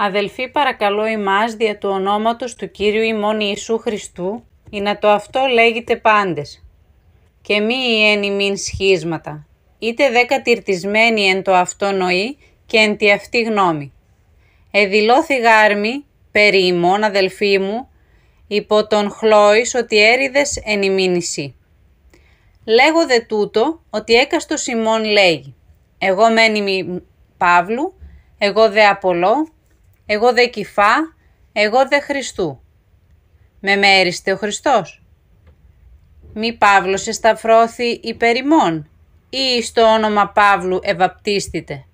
Αδελφοί παρακαλώ ημάς δια του ονόματος του Κύριου ημών Ιησού Χριστού, ή να το αυτό λέγεται πάντες. Και μη εν μην σχίσματα, είτε δε κατηρτισμένοι εν το αυτό νοή και εν τη αυτή γνώμη. Εδηλώθη γάρμη, περί ημών αδελφοί μου, υπό τον χλώης ότι έριδες εν ημίν Λέγω δε τούτο, ότι έκαστος ημών λέγει, εγώ μένει Παύλου, εγώ δε Απολώ, εγώ δε κυφά, εγώ δε Χριστού. Με μέριστε ο Χριστός. Μη Παύλος εσταυρώθη υπέρ ημών, ή στο όνομα Παύλου ευαπτίστητε.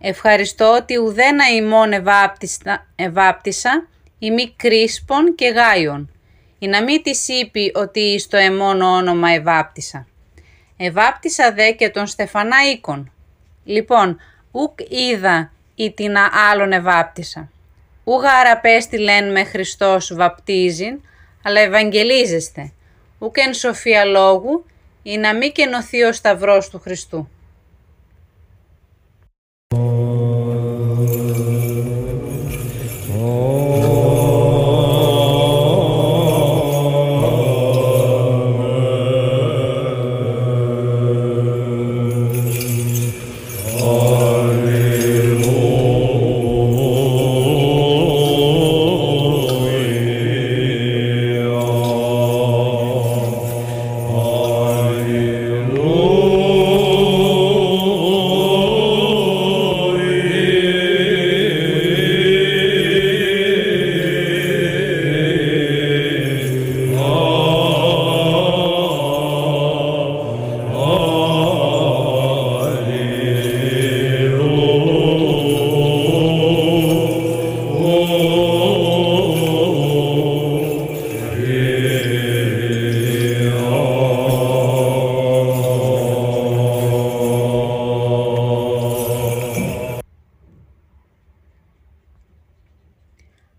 Ευχαριστώ ότι ουδένα ημών ευάπτιστα, ευάπτισα, μη κρίσπων και γάιον. ή να μη της είπε ότι εις το εμόνο όνομα ευάπτισα. Ευάπτισα δε και τον Στεφανά οίκον. Λοιπόν, ουκ είδα ή την άλλον εβάπτισα. Ούγα πέστη λένε με Χριστός βαπτίζειν, αλλά ευαγγελίζεστε. Ούκ εν σοφία λόγου, ή να μη κενωθεί ο σταυρός του Χριστού.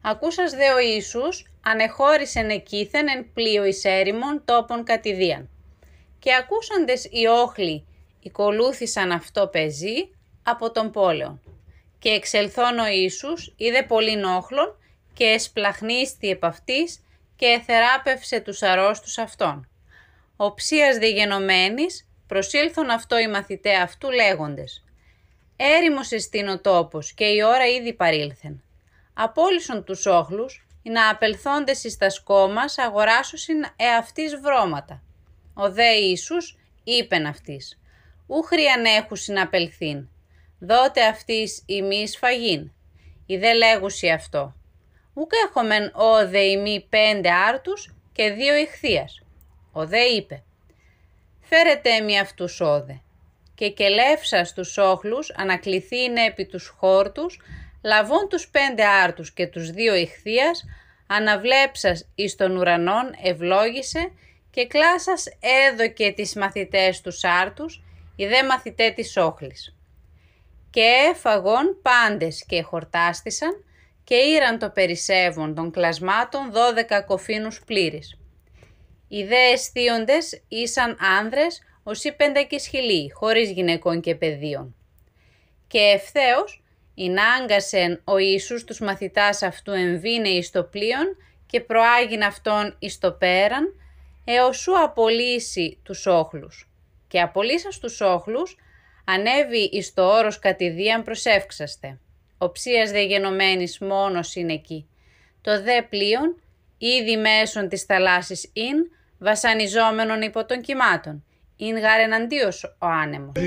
Ακούσας δε ο Ιησούς, ανεχώρησεν εκείθεν εν πλοίο εις έρημον τόπον κατηδίαν. Και ακούσαντες οι όχλοι, οικολούθησαν αυτό πεζί από τον πόλεο Και εξελθών ο Ιησούς είδε πολλήν όχλων και εσπλαχνίστη επ' αυτής και εθεράπευσε τους αρρώστους αυτών. Ο ψίας διγενωμένης προσήλθον αυτό οι μαθητέ αυτού λέγοντες «Έρημος εστίν ο τόπος και η ώρα ήδη παρήλθεν. Απόλυσον τους όχλους, ή να απελθόντες εις τα σκόμας αγοράσουσιν εαυτής βρώματα. Ο δε Ιησούς είπεν αυτής, ου χριανέχουσιν απελθήν, δότε αυτής ημί σφαγήν, η δε λέγουσι αυτό. Ουκ έχομεν ο δε ημί πέντε άρτους και δύο ηχθείας. Ο δε είπε, φέρετε εμι αυτούς όδε και κελεύσα στους όχλους ανακληθήν επί τους χόρτους, λαβών τους πέντε άρτους και τους δύο ηχθείας, αναβλέψας εις τον ουρανόν ευλόγησε και κλάσας έδωκε τις μαθητές τους άρτους, οι δε μαθητέ της όχλης. Και έφαγον πάντες και χορτάστησαν και ήραν το περισσεύον των κλασμάτων δώδεκα κοφίνους πλήρης. Οι δε ήσαν άνδρες ως πέντα και σχυλή, χωρίς γυναικών και παιδίων. Και ευθέως εινάγκασεν ο Ιησούς τους μαθητάς αυτού εις το πλοίον και προάγειν αυτόν εις το πέραν, έως απολύσει τους όχλους. Και απολύσας τους όχλους, ανέβει εις το όρος κατηδίαν προσεύξαστε. Ο ψίας δε γενομένης μόνος είναι εκεί. Το δε πλοίον, ήδη μέσον της θαλάσσης ειν, βασανιζόμενον υπό των κυμάτων είναι γαρεναντίος ο άνεμος.